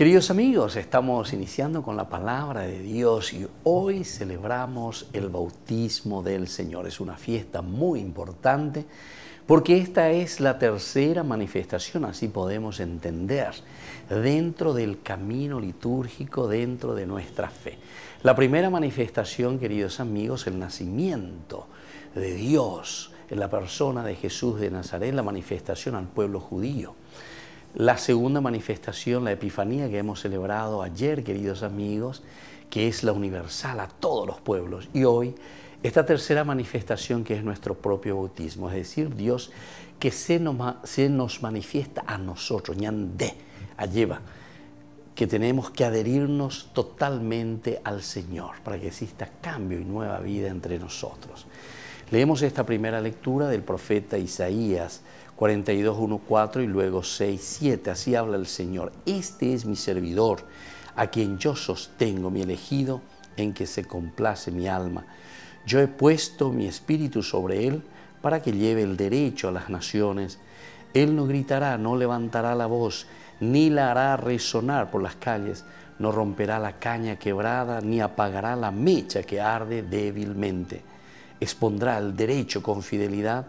Queridos amigos, estamos iniciando con la palabra de Dios y hoy celebramos el bautismo del Señor. Es una fiesta muy importante porque esta es la tercera manifestación, así podemos entender, dentro del camino litúrgico, dentro de nuestra fe. La primera manifestación, queridos amigos, el nacimiento de Dios en la persona de Jesús de Nazaret, la manifestación al pueblo judío la segunda manifestación, la Epifanía que hemos celebrado ayer, queridos amigos, que es la universal a todos los pueblos. Y hoy, esta tercera manifestación que es nuestro propio bautismo, es decir, Dios que se nos, se nos manifiesta a nosotros, ñande, lleva que tenemos que adherirnos totalmente al Señor para que exista cambio y nueva vida entre nosotros. Leemos esta primera lectura del profeta Isaías 42.1.4 y luego 6.7, Así habla el Señor. Este es mi servidor, a quien yo sostengo, mi elegido, en que se complace mi alma. Yo he puesto mi espíritu sobre él para que lleve el derecho a las naciones. Él no gritará, no levantará la voz, ni la hará resonar por las calles, no romperá la caña quebrada, ni apagará la mecha que arde débilmente. Expondrá el derecho con fidelidad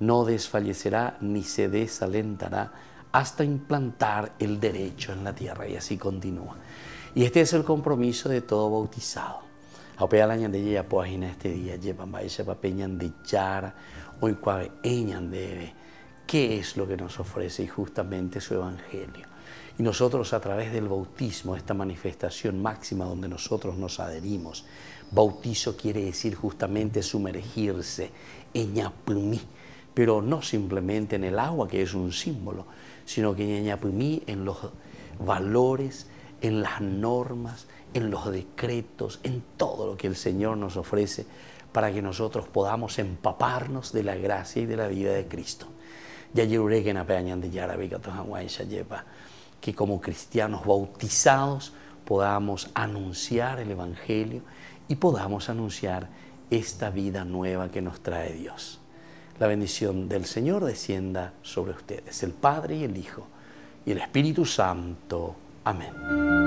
no desfallecerá ni se desalentará hasta implantar el derecho en la tierra. Y así continúa. Y este es el compromiso de todo bautizado. año la ella, y este día, llevan de echar hoy debe. ¿Qué es lo que nos ofrece? Y justamente su evangelio. Y nosotros a través del bautismo, esta manifestación máxima donde nosotros nos adherimos, bautizo quiere decir justamente sumergirse, en eñapumí pero no simplemente en el agua, que es un símbolo, sino que en los valores, en las normas, en los decretos, en todo lo que el Señor nos ofrece para que nosotros podamos empaparnos de la gracia y de la vida de Cristo. Que como cristianos bautizados podamos anunciar el Evangelio y podamos anunciar esta vida nueva que nos trae Dios. La bendición del Señor descienda sobre ustedes, el Padre y el Hijo y el Espíritu Santo. Amén.